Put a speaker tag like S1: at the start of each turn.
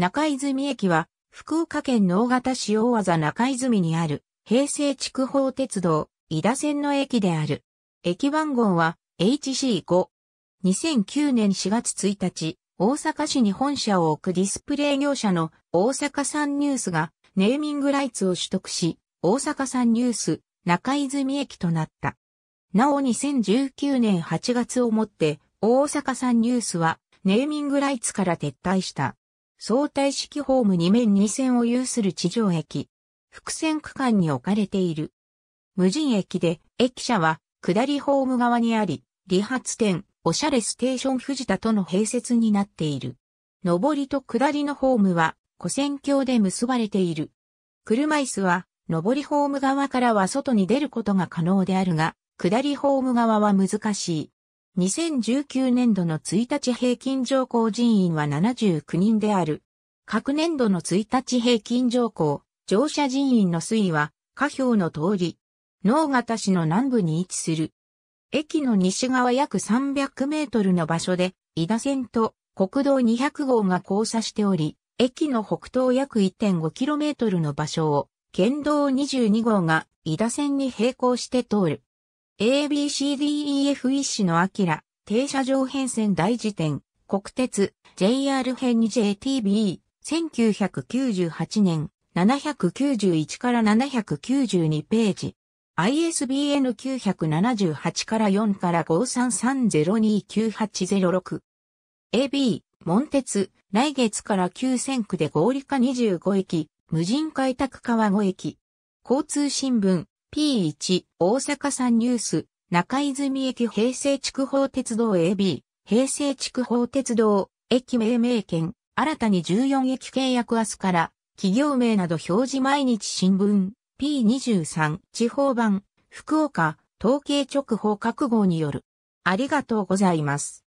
S1: 中泉駅は、福岡県の大型市大技中泉にある、平成筑豊鉄道、伊田線の駅である。駅番号は、HC5。2009年4月1日、大阪市に本社を置くディスプレイ業者の大阪サンニュースがネーミングライツを取得し、大阪サンニュース中泉駅となった。なお2019年8月をもって大阪サンニュースはネーミングライツから撤退した。相対式ホーム2面2線を有する地上駅。複線区間に置かれている。無人駅で、駅舎は、下りホーム側にあり、理髪店、おしゃれステーション藤田との併設になっている。上りと下りのホームは、古線橋で結ばれている。車椅子は、上りホーム側からは外に出ることが可能であるが、下りホーム側は難しい。2019年度の1日平均乗降人員は79人である。各年度の1日平均乗降、乗車人員の推移は、下表の通り、能形市の南部に位置する。駅の西側約300メートルの場所で、伊田線と国道200号が交差しており、駅の北東約1 5トルの場所を、県道22号が伊田線に並行して通る。ABCDEF 一種のアキラ、停車場変遷大辞典、国鉄、JR 編に JTB、1998年、791から792ページ。ISBN 978から4から5 3 3 0 2 9 8 0 6 8 0 AB、門鉄、来月から九千区で合理化25駅、無人開拓川5駅。交通新聞、P1、大阪産ニュース、中泉駅平成筑豊鉄道 AB、平成筑豊鉄道、駅命名権、新たに14駅契約明日から、企業名など表示毎日新聞、P23、地方版、福岡、統計直報各号による。ありがとうございます。